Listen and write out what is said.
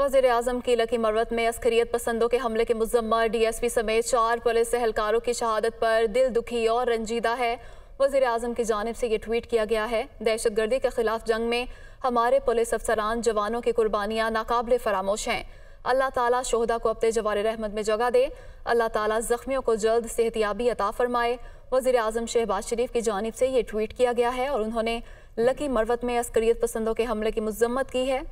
वजीर अजम की लकी मरवत में अस्करियत पसंदों के हमले के मुजम्मर डीएसपी समेत चार पुलिस एहलकारों की शहादत पर दिल दुखी और रंजीदा है वजीर अजम की जानब से ये ट्वीट किया गया है दहशत गर्दी के खिलाफ जंग में हमारे पुलिस अफसरान जवानों की कुर्बानियाँ नाकबले फरामोश हैं अल्लाह ताली शहदा को अपने जवार रहमत में जगह दे अल्लाह ताली ज़ख्मियों को जल्द सेहतियाबी अता फरमाए वजीर अजम शहबाज शरीफ की जानब से ये ट्वीट किया गया है और उन्होंने लकी मरवत में अस्करियत पसंदों के हमले की मजम्मत की है